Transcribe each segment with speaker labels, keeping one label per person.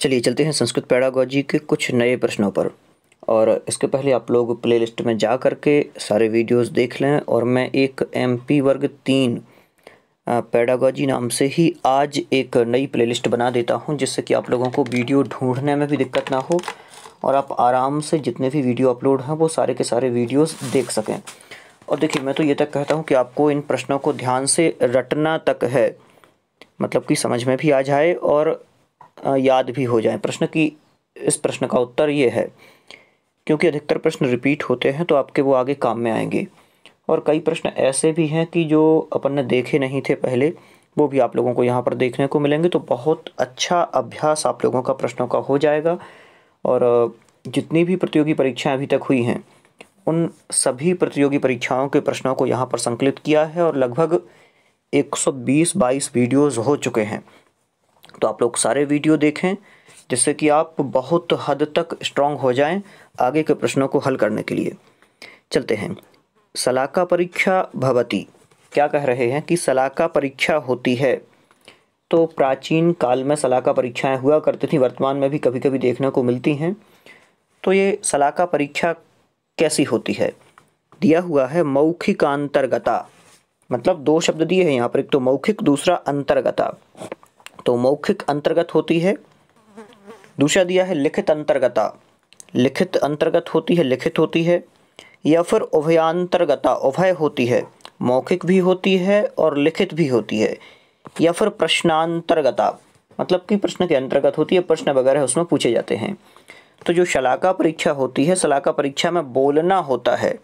Speaker 1: चलिए चलते हैं संस्कृत पैडागोजी के कुछ नए प्रश्नों पर और इसके पहले आप लोग प्लेलिस्ट में जा कर के सारे वीडियोस देख लें और मैं एक एमपी वर्ग तीन पैडागोजी नाम से ही आज एक नई प्लेलिस्ट बना देता हूं जिससे कि आप लोगों को वीडियो ढूंढने में भी दिक्कत ना हो और आप आराम से जितने भी वीडियो अपलोड हैं वो सारे के सारे वीडियोस देख सकें और देखिए मैं तो ये तक कहता हूँ कि आपको इन प्रश्नों को ध्यान से रटना तक है मतलब कि समझ में भी आ जाए और याद भी हो जाएं प्रश्न की इस प्रश्न का उत्तर ये है क्योंकि अधिकतर प्रश्न रिपीट होते हैं तो आपके वो आगे काम में आएंगे और कई प्रश्न ऐसे भी हैं कि जो अपन ने देखे नहीं थे पहले वो भी आप लोगों को यहाँ पर देखने को मिलेंगे तो बहुत अच्छा अभ्यास आप लोगों का प्रश्नों का हो जाएगा और जितनी भी प्रतियोगी परीक्षाएं अभी तक हुई हैं उन सभी प्रतियोगी परीक्षाओं के प्रश्नों को यहाँ पर संकलित किया है और लगभग 120-22 वीडियोज़ हो चुके हैं तो आप लोग सारे वीडियो देखें जिससे कि आप बहुत हद तक स्ट्रांग हो जाएं आगे के प्रश्नों को हल करने के लिए चलते हैं सलाका परीक्षा भवती क्या कह रहे हैं कि सलाका परीक्षा होती है तो प्राचीन काल में सलाका परीक्षाएं हुआ करती थी वर्तमान में भी कभी कभी देखने को मिलती हैं तो ये सलाका परीक्षा कैसी होती है दिया हुआ है मौखिक अंतर्गता मतलब दो शब्द दिए हैं यहाँ पर एक तो मौखिक दूसरा अंतर्गता तो मौखिक अंतर्गत होती है दूसरा दिया है लिखित अंतर्गता लिखित अंतर्गत होती है लिखित होती है या फिर उभयांतर्गता उभय होती है मौखिक भी होती है और लिखित भी होती है या फिर प्रश्नांतर्गता मतलब कि प्रश्न के अंतर्गत होती है प्रश्न वगैरह उसमें पूछे जाते हैं तो जो शलाका परीक्षा होती है शलाका परीक्षा में बोलना होता है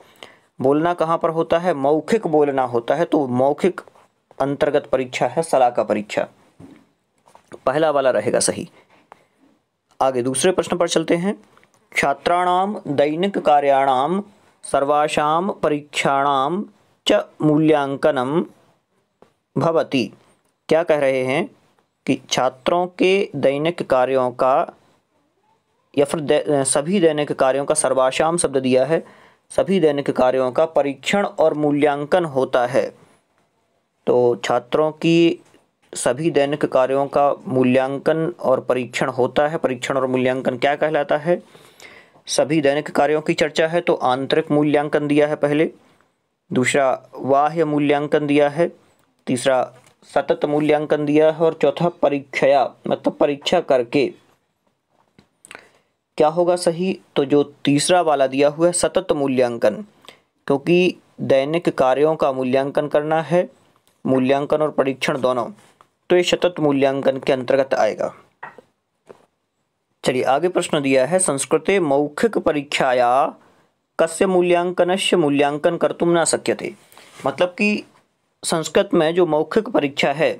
Speaker 1: बोलना कहाँ पर होता है मौखिक बोलना होता है तो मौखिक अंतर्गत परीक्षा है शलाका परीक्षा पहला वाला रहेगा सही आगे दूसरे प्रश्न पर चलते हैं छात्राणाम दैनिक कार्याणाम सर्वाशाम परीक्षाणाम च मूल्यांकनम भवती क्या कह रहे हैं कि छात्रों के दैनिक कार्यों का या फिर सभी दैनिक कार्यों का सर्वाशाम शब्द दिया है सभी दैनिक कार्यों का परीक्षण और मूल्यांकन होता है तो छात्रों की सभी दैनिक कार्यों का मूल्यांकन और परीक्षण होता है परीक्षण और मूल्यांकन क्या कहलाता है सभी दैनिक कार्यों की चर्चा है तो आंतरिक मूल्यांकन दिया है पहले दूसरा बाह्य मूल्यांकन दिया है तीसरा सतत मूल्यांकन दिया है और चौथा परीक्षया मतलब परीक्षा करके क्या होगा सही तो जो तीसरा वाला दिया हुआ है सतत मूल्यांकन क्योंकि दैनिक कार्यों का मूल्यांकन करना है मूल्यांकन और परीक्षण दोनों तो ये सतत मूल्यांकन के अंतर्गत आएगा चलिए आगे प्रश्न दिया है संस्कृत मौखिक परीक्षाया कस्य मूल्यांकन से मूल्यांकन कर तुम ना शक्यते मतलब कि संस्कृत में जो मौखिक परीक्षा है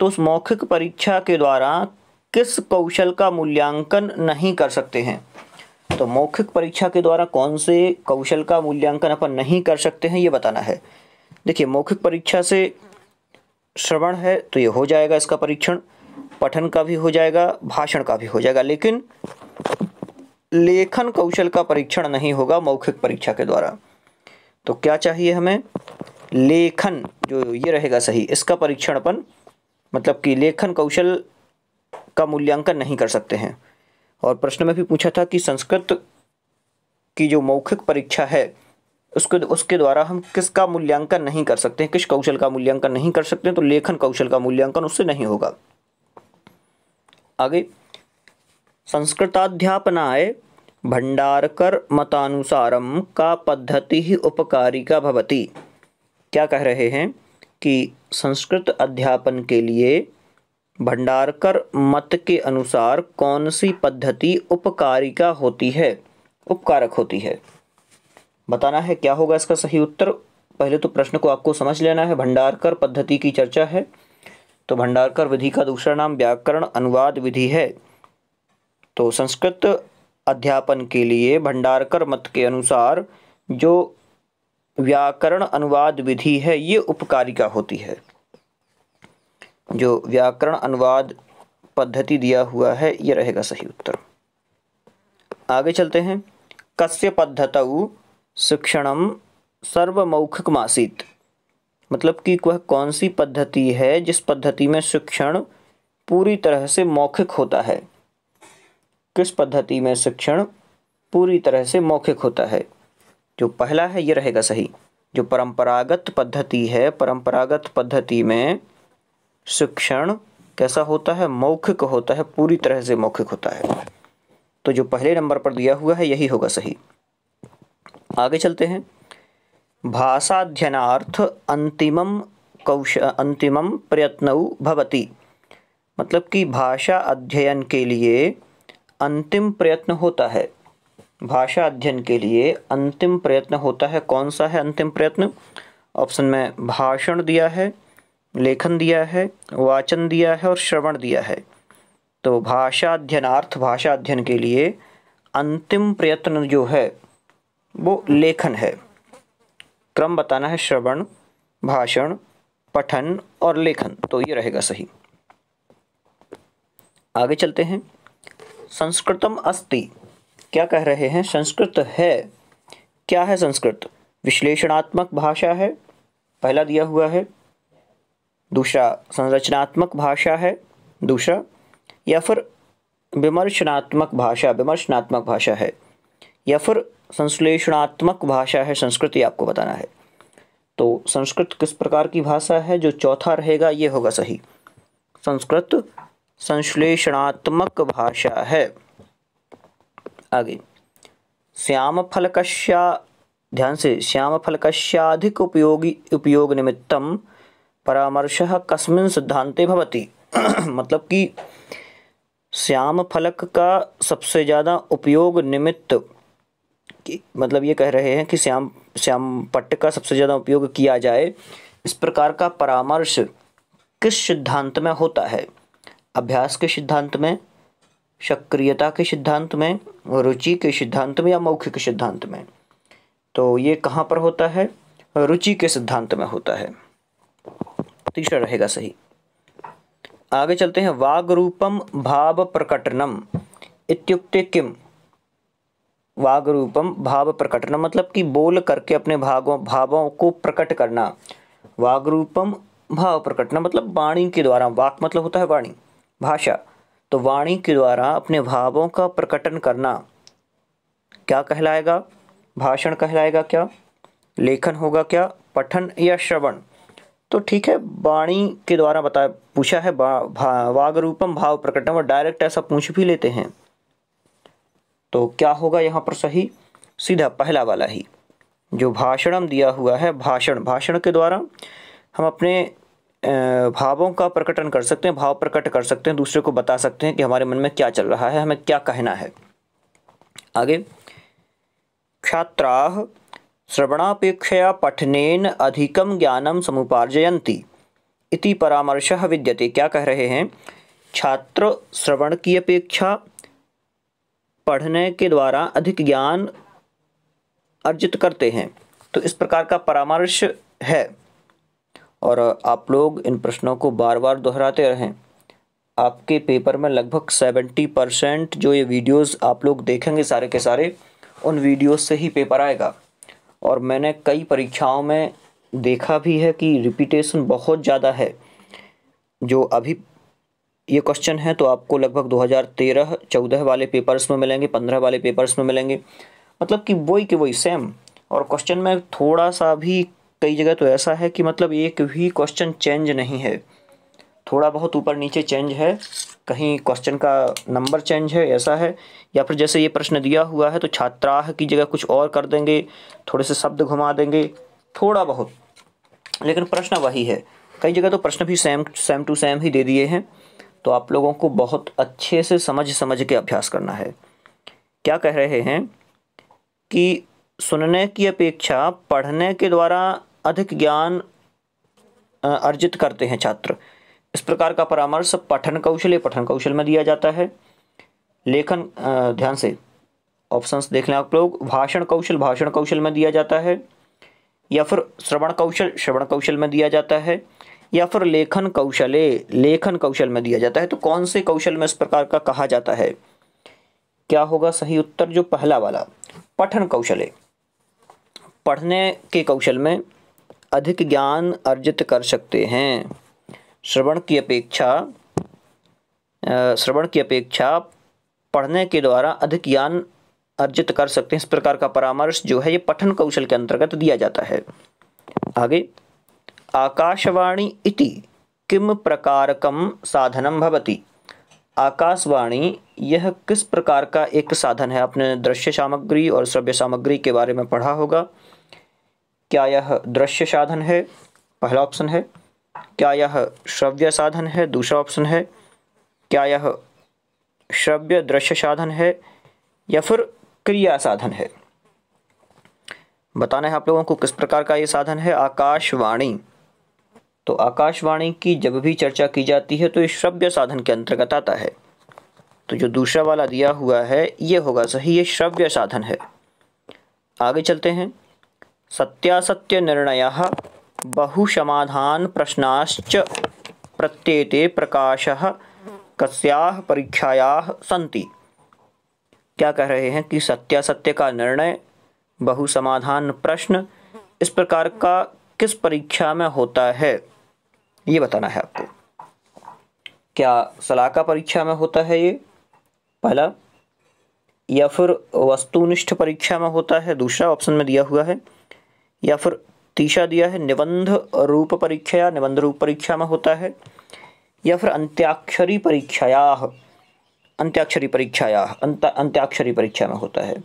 Speaker 1: तो उस मौखिक परीक्षा के द्वारा किस कौशल का मूल्यांकन नहीं कर सकते हैं तो मौखिक परीक्षा के द्वारा कौन से कौशल का मूल्यांकन अपन नहीं कर सकते हैं ये बताना है देखिए मौखिक परीक्षा से श्रवण है तो ये हो जाएगा इसका परीक्षण पठन का भी हो जाएगा भाषण का भी हो जाएगा लेकिन लेखन कौशल का परीक्षण नहीं होगा मौखिक परीक्षा के द्वारा तो क्या चाहिए हमें लेखन जो ये रहेगा सही इसका परीक्षण अपन मतलब कि लेखन कौशल का मूल्यांकन नहीं कर सकते हैं और प्रश्न में भी पूछा था कि संस्कृत की जो मौखिक परीक्षा है उसके उसके द्वारा हम किसका मूल्यांकन नहीं कर सकते किस कौशल का मूल्यांकन नहीं कर सकते तो लेखन कौशल का मूल्यांकन उससे नहीं होगा आगे संस्कृताध्यापनाय भंडारकर मतानुसारम का पद्धति ही उपकारिका भवती क्या कह रहे हैं कि संस्कृत अध्यापन के लिए भंडारकर मत के अनुसार कौन सी पद्धति उपकारिका होती है उपकारक होती है बताना है क्या होगा इसका सही उत्तर पहले तो प्रश्न को आपको समझ लेना है भंडारकर पद्धति की चर्चा है तो भंडारकर विधि का दूसरा नाम व्याकरण अनुवाद विधि है तो संस्कृत अध्यापन के लिए भंडारकर मत के अनुसार जो व्याकरण अनुवाद विधि है ये उपकारिका होती है जो व्याकरण अनुवाद पद्धति दिया हुआ है ये रहेगा सही उत्तर आगे चलते हैं कस्य पद्धतऊ शिक्षणम मासित मतलब कि वह कौन सी पद्धति है जिस पद्धति में शिक्षण पूरी तरह से मौखिक होता है किस पद्धति में शिक्षण पूरी तरह से मौखिक होता है जो पहला है ये रहेगा सही जो परंपरागत पद्धति है परंपरागत पद्धति में शिक्षण कैसा होता है मौखिक होता है पूरी तरह से मौखिक होता है तो जो पहले नंबर पर दिया हुआ है यही होगा सही आगे चलते हैं अध्ययनार्थ अंतिमम कौश अंतिमम प्रयत्नऊ भवती मतलब कि भाषा अध्ययन के लिए अंतिम प्रयत्न होता है भाषा अध्ययन के लिए अंतिम प्रयत्न होता है कौन सा है अंतिम प्रयत्न ऑप्शन में भाषण दिया है लेखन दिया है वाचन दिया है और श्रवण दिया है तो भाषा अध्ययनार्थ भाषा अध्ययन के लिए अंतिम प्रयत्न जो है वो लेखन है क्रम बताना है श्रवण भाषण पठन और लेखन तो ये रहेगा सही आगे चलते हैं संस्कृतम अस्ति क्या कह रहे हैं संस्कृत है क्या है संस्कृत विश्लेषणात्मक भाषा है पहला दिया हुआ है दूसरा संरचनात्मक भाषा है दूसरा या फिर विमर्शनात्मक भाषा विमर्शनात्मक भाषा है या फिर संश्लेषणात्मक भाषा है संस्कृत ये आपको बताना है तो संस्कृत किस प्रकार की भाषा है जो चौथा रहेगा ये होगा सही संस्कृत संश्लेषणात्मक भाषा है आगे श्याम फलकश्या ध्यान से श्याम फलकश्याधिक उपयोगी उपयोग निमित्तम परामर्श कस्मिन सिद्धांते भवती मतलब कि श्याम फलक का सबसे ज़्यादा उपयोग निमित्त मतलब ये कह रहे हैं कि श्याम श्याम पट्ट का सबसे ज़्यादा उपयोग किया जाए इस प्रकार का परामर्श किस सिद्धांत में होता है अभ्यास के सिद्धांत में सक्रियता के सिद्धांत में रुचि के सिद्धांत में या मौखिक सिद्धांत में तो ये कहाँ पर होता है रुचि के सिद्धांत में होता है तीसरा रहेगा सही आगे चलते हैं वाग रूपम भाव प्रकटनम इत्युक्ते किम वाग रूपम भाव प्रकटना मतलब कि बोल करके अपने भागों भावों को प्रकट करना वाग रूपम भाव प्रकटना मतलब वाणी के द्वारा वाक मतलब होता है वाणी भाषा तो वाणी के द्वारा अपने भावों का प्रकटन करना क्या कहलाएगा भाषण कहलाएगा क्या लेखन होगा क्या पठन या श्रवण तो ठीक है वाणी के द्वारा बताया पूछा है वाग रूपम भाव प्रकटन और डायरेक्ट ऐसा पूछ भी लेते हैं तो क्या होगा यहाँ पर सही सीधा पहला वाला ही जो भाषणम दिया हुआ है भाषण भाषण के द्वारा हम अपने भावों का प्रकटन कर सकते हैं भाव प्रकट कर सकते हैं दूसरे को बता सकते हैं कि हमारे मन में क्या चल रहा है हमें क्या कहना है आगे छात्रा श्रवणापेक्षया पठनेन अधिकम ज्ञानम समुपार्जयन्ति इति परामर्श विद्यते क्या कह रहे हैं छात्र श्रवण की अपेक्षा पढ़ने के द्वारा अधिक ज्ञान अर्जित करते हैं तो इस प्रकार का परामर्श है और आप लोग इन प्रश्नों को बार बार दोहराते रहें आपके पेपर में लगभग सेवेंटी परसेंट जो ये वीडियोस आप लोग देखेंगे सारे के सारे उन वीडियोस से ही पेपर आएगा और मैंने कई परीक्षाओं में देखा भी है कि रिपीटेशन बहुत ज़्यादा है जो अभी ये क्वेश्चन है तो आपको लगभग 2013 14 वाले पेपर्स में मिलेंगे 15 वाले पेपर्स में मिलेंगे मतलब कि वही के वही सेम और क्वेश्चन में थोड़ा सा भी कई जगह तो ऐसा है कि मतलब एक भी क्वेश्चन चेंज नहीं है थोड़ा बहुत ऊपर नीचे चेंज है कहीं क्वेश्चन का नंबर चेंज है ऐसा है या फिर जैसे ये प्रश्न दिया हुआ है तो छात्राह की जगह कुछ और कर देंगे थोड़े से शब्द घुमा देंगे थोड़ा बहुत लेकिन प्रश्न वही है कई जगह तो प्रश्न भी सेम सेम टू सेम ही दे दिए हैं तो आप लोगों को बहुत अच्छे से समझ समझ के अभ्यास करना है क्या कह रहे हैं कि सुनने की अपेक्षा पढ़ने के द्वारा अधिक ज्ञान अर्जित करते हैं छात्र इस प्रकार का परामर्श पठन कौशल या पठन कौशल में दिया जाता है लेखन ध्यान से ऑप्शंस देख लें आप लोग भाषण कौशल भाषण कौशल में दिया जाता है या फिर श्रवण कौशल श्रवण कौशल में दिया जाता है या फिर लेखन कौशले लेखन कौशल में दिया जाता है तो कौन से कौशल में इस प्रकार का कहा जाता है क्या होगा सही उत्तर जो पहला वाला पठन कौशल पढ़ने के कौशल में अधिक ज्ञान अर्जित कर सकते हैं श्रवण की अपेक्षा श्रवण की अपेक्षा पढ़ने के द्वारा अधिक ज्ञान अर्जित कर सकते हैं इस प्रकार का परामर्श जो है ये पठन कौशल के अंतर्गत दिया जाता है आगे आकाशवाणी इति किम प्रकारकम साधनम भवति आकाशवाणी यह किस प्रकार का एक साधन है आपने दृश्य सामग्री और श्रव्य सामग्री के बारे में पढ़ा होगा क्या यह दृश्य साधन है पहला ऑप्शन है क्या यह श्रव्य साधन है दूसरा ऑप्शन है क्या यह श्रव्य दृश्य साधन है या फिर क्रिया साधन है बताना है आप लोगों को किस प्रकार का ये साधन है आकाशवाणी तो आकाशवाणी की जब भी चर्चा की जाती है तो ये श्रव्य साधन के अंतर्गत आता है तो जो दूसरा वाला दिया हुआ है ये होगा सही ये श्रव्य साधन है आगे चलते हैं सत्यासत्य निर्णय बहुसमाधान प्रश्नाश्च प्रत्येते प्रकाश कस्या परीक्षाया संति क्या कह रहे हैं कि सत्यासत्य का निर्णय बहुसमाधान प्रश्न इस प्रकार का किस परीक्षा में होता है ये बताना है आपको क्या सलाका परीक्षा में होता है ये पहला या फिर वस्तुनिष्ठ परीक्षा में होता है दूसरा ऑप्शन में दिया हुआ है या फिर तीसरा दिया है निबंध रूप परीक्षा या निबंध रूप परीक्षा में होता है या फिर अंत्याक्षरी परीक्षाया अंत्याक्षरी परीक्षाया अंत अंत्याक्षरी परीक्षा में होता है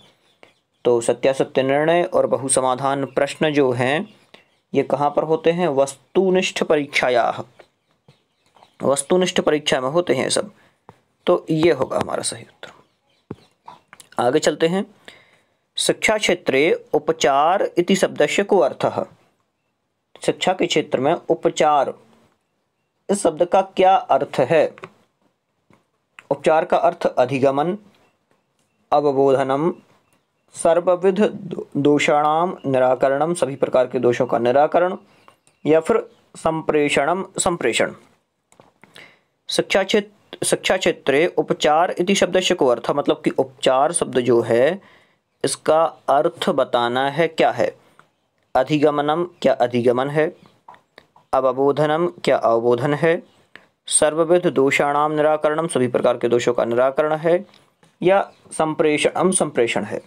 Speaker 1: तो सत्यासत्य निर्णय और बहुसमाधान प्रश्न जो हैं ये कहाँ पर होते हैं वस्तुनिष्ठ परीक्षाया वस्तुनिष्ठ परीक्षा में होते हैं सब तो ये होगा हमारा सही उत्तर आगे चलते हैं शिक्षा क्षेत्रे उपचार इति शब्द से को अर्थ शिक्षा के क्षेत्र में उपचार इस शब्द का क्या अर्थ है उपचार का अर्थ अधिगमन अवबोधनम सर्वविध दोषाणाम निराकरणम सभी प्रकार के दोषों का निराकरण या फिर संप्रेषणम संप्रेषण शिक्षा क्षेत्र शिक्षा क्षेत्र उपचार इति शब्द से को अर्थ मतलब कि उपचार शब्द जो है इसका अर्थ बताना है क्या है अधिगमनम क्या अधिगमन है अवबोधनम क्या अवबोधन है सर्वविध दोषाणाम निराकरणम सभी प्रकार के दोषों का निराकरण है या संप्रेषणम संप्रेषण है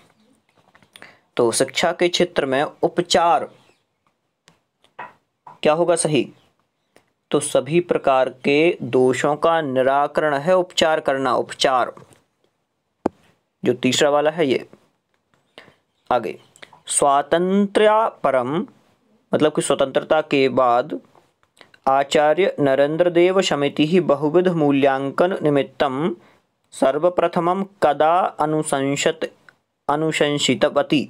Speaker 1: तो शिक्षा के क्षेत्र में उपचार क्या होगा सही तो सभी प्रकार के दोषों का निराकरण है उपचार करना उपचार जो तीसरा वाला है ये आगे स्वातंत्र परम मतलब कि स्वतंत्रता के बाद आचार्य नरेंद्र देव समिति बहुविध मूल्यांकन निमित्तम सर्वप्रथम कदा अनुशंसत अनुशंसितवती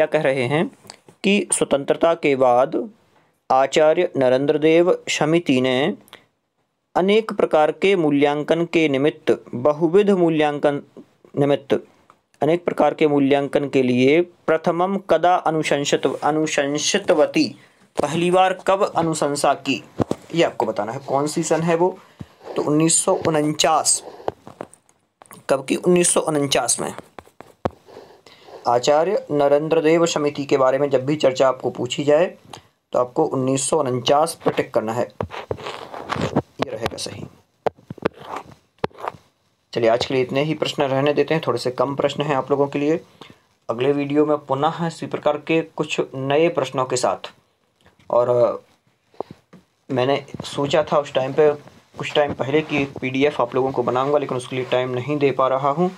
Speaker 1: क्या कह रहे हैं कि स्वतंत्रता के बाद आचार्य नरेंद्र देव समिति ने अनेक प्रकार के मूल्यांकन के निमित्त बहुविध मूल्यांकन निमित्त अनेक प्रकार के मूल्यांकन के लिए प्रथमम कदा अनुशंसित अनुशंसितवती पहली बार कब अनुशंसा की ये आपको बताना है कौन सी सन है वो तो उन्नीस कब की उन्नीस में आचार्य नरेंद्र देव समिति के बारे में जब भी चर्चा आपको पूछी जाए तो आपको उन्नीस सौ उनचास टिक करना है ये रहेगा सही चलिए आज के लिए इतने ही प्रश्न रहने देते हैं थोड़े से कम प्रश्न हैं आप लोगों के लिए अगले वीडियो में पुनः इसी प्रकार के कुछ नए प्रश्नों के साथ और मैंने सोचा था उस टाइम पे कुछ टाइम पहले की पीडीएफ आप लोगों को बनाऊंगा लेकिन उसके लिए टाइम नहीं दे पा रहा हूँ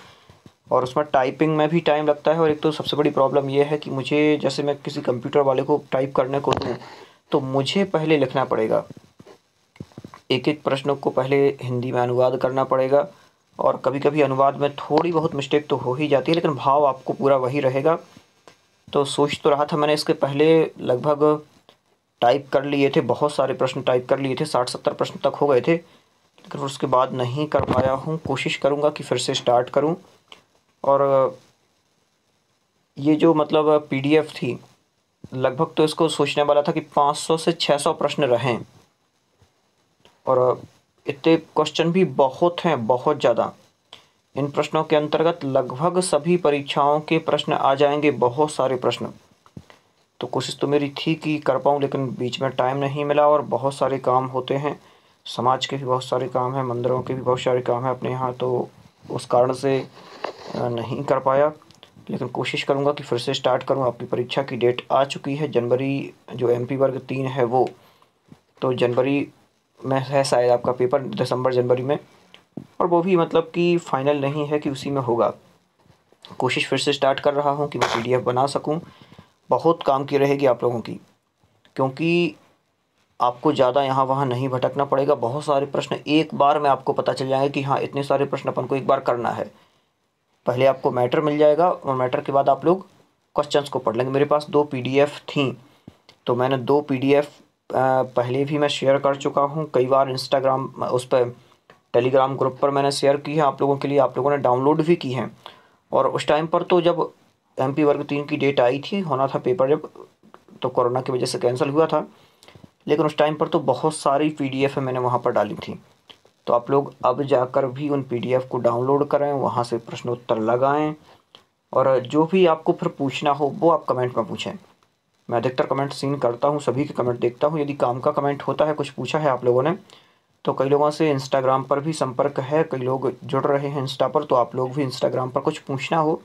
Speaker 1: और उसमें टाइपिंग में भी टाइम लगता है और एक तो सबसे बड़ी प्रॉब्लम यह है कि मुझे जैसे मैं किसी कंप्यूटर वाले को टाइप करने को दूँ तो मुझे पहले लिखना पड़ेगा एक एक प्रश्न को पहले हिंदी में अनुवाद करना पड़ेगा और कभी कभी अनुवाद में थोड़ी बहुत मिस्टेक तो हो ही जाती है लेकिन भाव आपको पूरा वही रहेगा तो सोच तो रहा था मैंने इसके पहले लगभग टाइप कर लिए थे बहुत सारे प्रश्न टाइप कर लिए थे साठ सत्तर प्रश्न तक हो गए थे लेकिन उसके बाद नहीं कर पाया हूँ कोशिश करूँगा कि फिर से स्टार्ट करूँ और ये जो मतलब पीडीएफ थी लगभग तो इसको सोचने वाला था कि 500 से 600 प्रश्न रहें और इतने क्वेश्चन भी बहुत हैं बहुत ज़्यादा इन प्रश्नों के अंतर्गत लगभग सभी परीक्षाओं के प्रश्न आ जाएंगे बहुत सारे प्रश्न तो कोशिश तो मेरी थी कि कर पाऊँ लेकिन बीच में टाइम नहीं मिला और बहुत सारे काम होते हैं समाज के भी बहुत सारे काम हैं मंदिरों के भी बहुत सारे काम हैं अपने यहाँ तो उस कारण से नहीं कर पाया लेकिन कोशिश करूँगा कि फिर से स्टार्ट करूँ आपकी परीक्षा की डेट आ चुकी है जनवरी जो एम पी वर्ग तीन है वो तो जनवरी में है शायद आपका पेपर दिसंबर जनवरी में और वो भी मतलब कि फ़ाइनल नहीं है कि उसी में होगा कोशिश फिर से स्टार्ट कर रहा हूँ कि मैं पी बना सकूँ बहुत काम की रहेगी आप लोगों की क्योंकि आपको ज़्यादा यहाँ वहाँ नहीं भटकना पड़ेगा बहुत सारे प्रश्न एक बार में आपको पता चल जाएंगे कि हाँ इतने सारे प्रश्न अपन को एक बार करना है पहले आपको मैटर मिल जाएगा और मैटर के बाद आप लोग क्वेश्चंस को पढ़ लेंगे मेरे पास दो पीडीएफ थी तो मैंने दो पीडीएफ पहले भी मैं शेयर कर चुका हूँ कई बार इंस्टाग्राम उस पर टेलीग्राम ग्रुप पर मैंने शेयर की है आप लोगों के लिए आप लोगों ने डाउनलोड भी की हैं और उस टाइम पर तो जब एम पी वर्ग तीन की डेट आई थी होना था पेपर जब तो कोरोना की वजह से कैंसिल हुआ था लेकिन उस टाइम पर तो बहुत सारी पी डी एफ मैंने वहाँ पर डाली थी तो आप लोग अब जाकर भी उन पीडीएफ को डाउनलोड करें वहाँ से प्रश्नोत्तर लगाएं और जो भी आपको फिर पूछना हो वो आप कमेंट में पूछें मैं अधिकतर कमेंट सीन करता हूँ सभी के कमेंट देखता हूँ यदि काम का कमेंट होता है कुछ पूछा है आप लोगों ने तो कई लोगों से इंस्टाग्राम पर भी संपर्क है कई लोग जुड़ रहे हैं इंस्टा पर तो आप लोग भी इंस्टाग्राम पर कुछ पूछना हो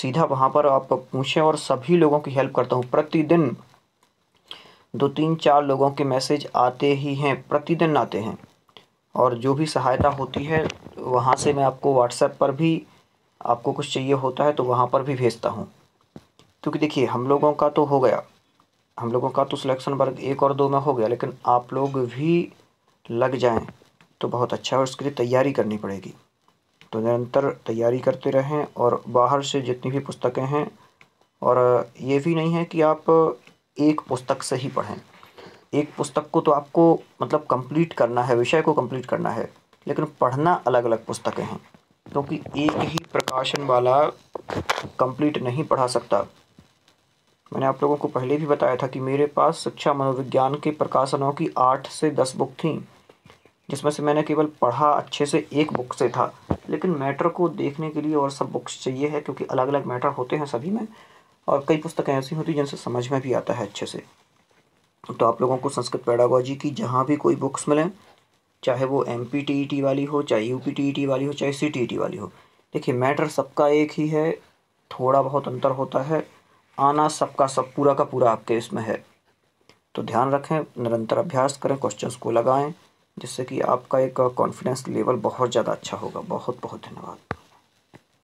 Speaker 1: सीधा वहाँ पर आप पूछें और सभी लोगों की हेल्प करता हूँ प्रतिदिन दो तीन चार लोगों के मैसेज आते ही हैं प्रतिदिन आते हैं और जो भी सहायता होती है वहाँ से मैं आपको व्हाट्सएप पर भी आपको कुछ चाहिए होता है तो वहाँ पर भी भेजता हूँ क्योंकि देखिए हम लोगों का तो हो गया हम लोगों का तो सिलेक्शन वर्ग एक और दो में हो गया लेकिन आप लोग भी लग जाएं तो बहुत अच्छा है उसके लिए तैयारी करनी पड़ेगी तो निरंतर तैयारी करते रहें और बाहर से जितनी भी पुस्तकें हैं और ये भी नहीं है कि आप एक पुस्तक से ही पढ़ें एक पुस्तक को तो आपको मतलब कंप्लीट करना है विषय को कंप्लीट करना है लेकिन पढ़ना अलग अलग पुस्तकें हैं क्योंकि तो एक ही प्रकाशन वाला कंप्लीट नहीं पढ़ा सकता मैंने आप लोगों को पहले भी बताया था कि मेरे पास शिक्षा मनोविज्ञान के प्रकाशनों की आठ से दस बुक थी जिसमें से मैंने केवल पढ़ा अच्छे से एक बुक से था लेकिन मैटर को देखने के लिए और सब बुक्स चाहिए है क्योंकि अलग अलग मैटर होते हैं सभी में और कई पुस्तकें ऐसी होती जिनसे समझ में भी आता है अच्छे से तो आप लोगों को संस्कृत पैडागोजी की जहाँ भी कोई बुक्स मिलें चाहे वो एम पी e वाली हो चाहे यू पी e वाली हो चाहे सी e वाली हो देखिए मैटर सबका एक ही है थोड़ा बहुत अंतर होता है आना सबका सब पूरा का पूरा आपके इसमें है तो ध्यान रखें निरंतर अभ्यास करें क्वेश्चंस को लगाएं जिससे कि आपका एक कॉन्फिडेंस लेवल बहुत ज़्यादा अच्छा होगा बहुत बहुत धन्यवाद